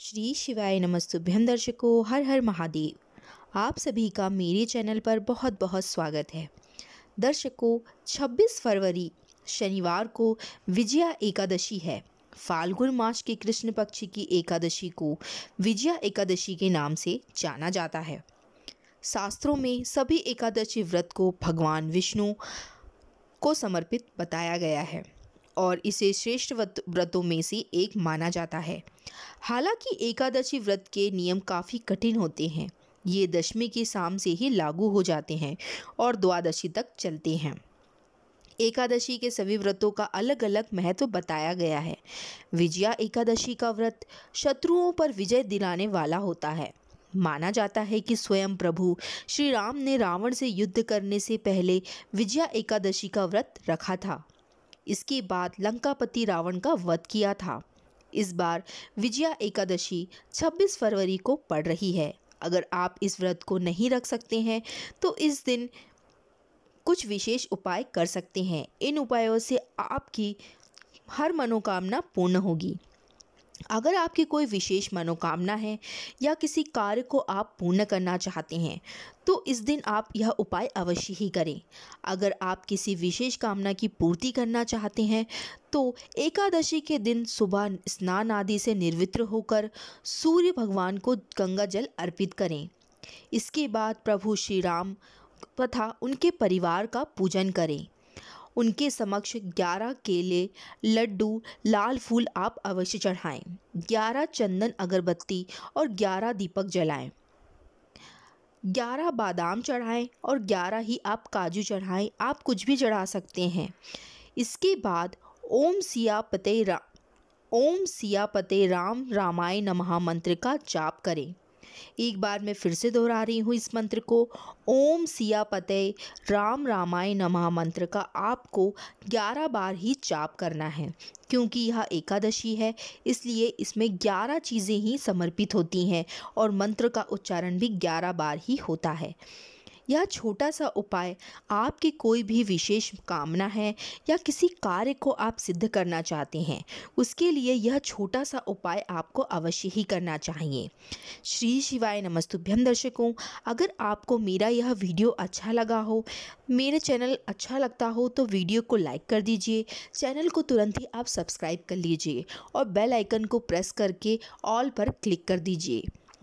श्री शिवाय नमस्तुभ्यम दर्शकों हर हर महादेव आप सभी का मेरे चैनल पर बहुत बहुत स्वागत है दर्शकों 26 फरवरी शनिवार को विजया एकादशी है फाल्गुन मास के कृष्ण पक्ष की एकादशी को विजया एकादशी के नाम से जाना जाता है शास्त्रों में सभी एकादशी व्रत को भगवान विष्णु को समर्पित बताया गया है और इसे श्रेष्ठ व्रतों में से एक माना जाता है हालांकि एकादशी व्रत के नियम काफ़ी कठिन होते हैं ये दशमी के शाम से ही लागू हो जाते हैं और द्वादशी तक चलते हैं एकादशी के सभी व्रतों का अलग अलग महत्व बताया गया है विजया एकादशी का व्रत शत्रुओं पर विजय दिलाने वाला होता है माना जाता है कि स्वयं प्रभु श्री राम ने रावण से युद्ध करने से पहले विजया एकादशी का व्रत रखा था इसके बाद लंकापति रावण का वध किया था इस बार विजया एकादशी 26 फरवरी को पड़ रही है अगर आप इस व्रत को नहीं रख सकते हैं तो इस दिन कुछ विशेष उपाय कर सकते हैं इन उपायों से आपकी हर मनोकामना पूर्ण होगी अगर आपकी कोई विशेष मनोकामना है या किसी कार्य को आप पूर्ण करना चाहते हैं तो इस दिन आप यह उपाय अवश्य ही करें अगर आप किसी विशेष कामना की पूर्ति करना चाहते हैं तो एकादशी के दिन सुबह स्नान आदि से निर्वित्र होकर सूर्य भगवान को गंगा जल अर्पित करें इसके बाद प्रभु श्री राम तथा उनके परिवार का पूजन करें उनके समक्ष ग्यारह केले लड्डू लाल फूल आप अवश्य चढ़ाएं ग्यारह चंदन अगरबत्ती और ग्यारह दीपक जलाएं ग्यारह बादाम चढ़ाएं और ग्यारह ही आप काजू चढ़ाएं आप कुछ भी चढ़ा सकते हैं इसके बाद ओम सिया पते रा ओम सिया पते राम रामाय नमः मंत्र का जाप करें एक बार मैं फिर से दोहरा रही हूँ इस मंत्र को ओम सिया पते राम रामाय नमः मंत्र का आपको ग्यारह बार ही जाप करना है क्योंकि यह एकादशी है इसलिए इसमें ग्यारह चीज़ें ही समर्पित होती हैं और मंत्र का उच्चारण भी ग्यारह बार ही होता है यह छोटा सा उपाय आपकी कोई भी विशेष कामना है या किसी कार्य को आप सिद्ध करना चाहते हैं उसके लिए यह छोटा सा उपाय आपको अवश्य ही करना चाहिए श्री शिवाय नमस्तुभ्यम दर्शकों अगर आपको मेरा यह वीडियो अच्छा लगा हो मेरे चैनल अच्छा लगता हो तो वीडियो को लाइक कर दीजिए चैनल को तुरंत ही आप सब्सक्राइब कर लीजिए और बेल आइकन को प्रेस करके ऑल पर क्लिक कर दीजिए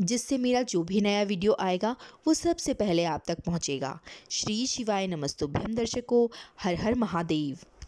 जिससे मेरा जो भी नया वीडियो आएगा वो सबसे पहले आप तक पहुँचेगा श्री शिवाय नमस्तुभ्यम दर्शकों हर हर महादेव